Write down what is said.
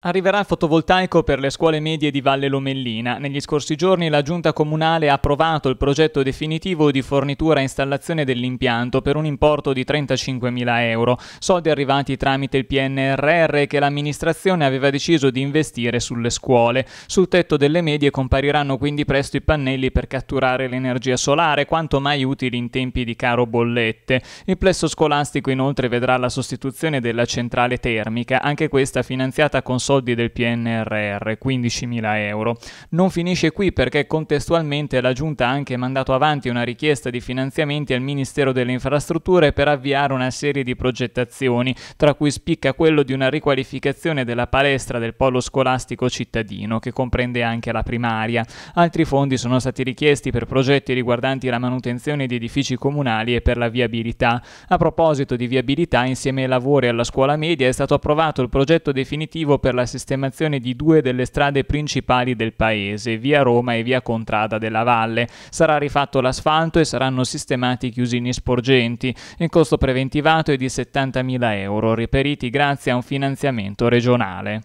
Arriverà il fotovoltaico per le scuole medie di Valle Lomellina. Negli scorsi giorni la Giunta Comunale ha approvato il progetto definitivo di fornitura e installazione dell'impianto per un importo di 35.000 euro, soldi arrivati tramite il PNRR che l'amministrazione aveva deciso di investire sulle scuole. Sul tetto delle medie compariranno quindi presto i pannelli per catturare l'energia solare, quanto mai utili in tempi di caro bollette. Il plesso scolastico inoltre vedrà la sostituzione della centrale termica, anche questa finanziata con soldi soldi del PNRR, 15.000 euro. Non finisce qui perché contestualmente la Giunta ha anche mandato avanti una richiesta di finanziamenti al Ministero delle Infrastrutture per avviare una serie di progettazioni, tra cui spicca quello di una riqualificazione della palestra del polo scolastico cittadino, che comprende anche la primaria. Altri fondi sono stati richiesti per progetti riguardanti la manutenzione di edifici comunali e per la viabilità. A proposito di viabilità, insieme ai lavori alla scuola media è stato approvato il progetto definitivo per la sistemazione di due delle strade principali del paese, via Roma e via Contrada della Valle. Sarà rifatto l'asfalto e saranno sistemati i chiusini sporgenti. Il costo preventivato è di 70.000 euro, reperiti grazie a un finanziamento regionale.